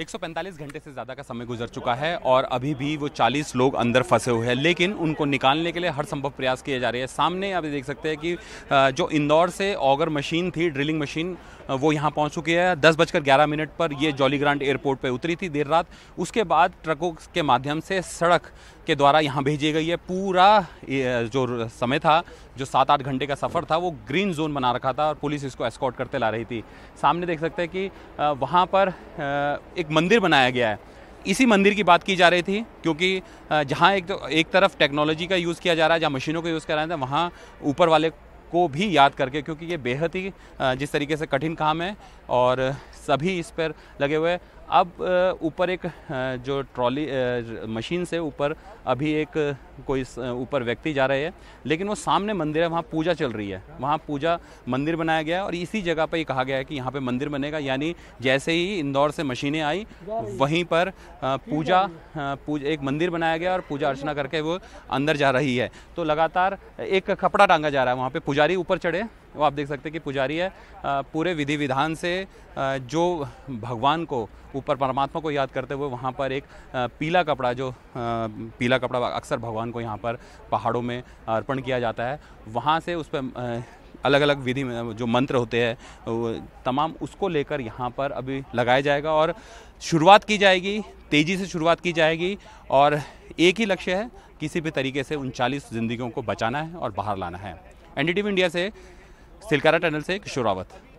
145 घंटे से ज़्यादा का समय गुजर चुका है और अभी भी वो 40 लोग अंदर फंसे हुए हैं लेकिन उनको निकालने के लिए हर संभव प्रयास किए जा रहे हैं सामने आप देख सकते हैं कि जो इंदौर से ऑगर मशीन थी ड्रिलिंग मशीन वो यहाँ पहुँच चुकी है दस बजकर ग्यारह मिनट पर ये जॉली ग्रांड एयरपोर्ट पर उतरी थी देर रात उसके बाद ट्रकों के माध्यम से सड़क के द्वारा यहाँ भेजी गई है पूरा जो समय था जो सात आठ घंटे का सफ़र था वो ग्रीन जोन बना रखा था और पुलिस इसको एस्कॉट करते ला रही थी सामने देख सकते हैं कि वहाँ पर एक मंदिर बनाया गया है इसी मंदिर की बात की जा रही थी क्योंकि जहाँ एक तो एक तरफ टेक्नोलॉजी का यूज़ किया जा रहा है जहाँ मशीनों का यूज़ कर रहे थे वहाँ ऊपर वाले को भी याद करके क्योंकि ये बेहद ही जिस तरीके से कठिन काम है और सभी इस पर लगे हुए अब ऊपर एक जो ट्रॉली मशीन से ऊपर अभी एक कोई ऊपर व्यक्ति जा रहे हैं लेकिन वो सामने मंदिर है वहाँ पूजा चल रही है वहाँ पूजा मंदिर बनाया गया है और इसी जगह पर ही कहा गया है कि यहाँ पे मंदिर बनेगा यानी जैसे ही इंदौर से मशीनें आई वहीं पर पूजा पूजा एक मंदिर बनाया गया और पूजा अर्चना करके वो अंदर जा रही है तो लगातार एक कपड़ा टांगा जा रहा है वहाँ पर पूजा पुजारी ऊपर चढ़े वो आप देख सकते हैं कि पुजारी है पूरे विधि विधान से जो भगवान को ऊपर परमात्मा को याद करते हुए वहाँ पर एक पीला कपड़ा जो पीला कपड़ा अक्सर भगवान को यहाँ पर पहाड़ों में अर्पण किया जाता है वहाँ से उस पर अलग अलग विधि में जो मंत्र होते हैं तमाम उसको लेकर यहाँ पर अभी लगाया जाएगा और शुरुआत की जाएगी तेज़ी से शुरुआत की जाएगी और एक ही लक्ष्य है किसी भी तरीके से उनचालीस ज़िंदगियों को बचाना है और बाहर लाना है एनडीटीवी इंडिया से सिलकारा टनल से किशोर रावत